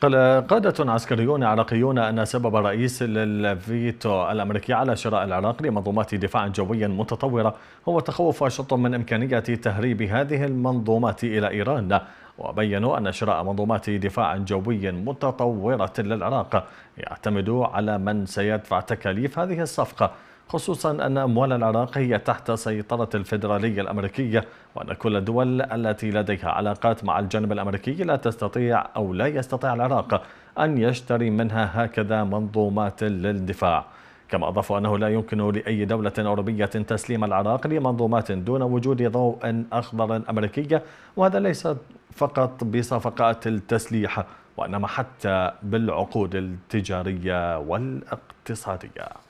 قال قادة عسكريون عراقيون أن سبب رئيس الفيتو الأمريكي على شراء العراق لمنظومات دفاع جوي متطورة هو تخوف واشنطن من إمكانية تهريب هذه المنظومات إلى إيران وبينوا أن شراء منظومات دفاع جوي متطورة للعراق يعتمد على من سيدفع تكاليف هذه الصفقة خصوصا أن أموال العراق هي تحت سيطرة الفيدرالية الأمريكية وأن كل الدول التي لديها علاقات مع الجانب الأمريكي لا تستطيع أو لا يستطيع العراق أن يشتري منها هكذا منظومات للدفاع كما أضافوا أنه لا يمكن لأي دولة أوروبية تسليم العراق لمنظومات دون وجود ضوء أخضر أمريكي وهذا ليس فقط بصفقات التسليح وإنما حتى بالعقود التجارية والاقتصادية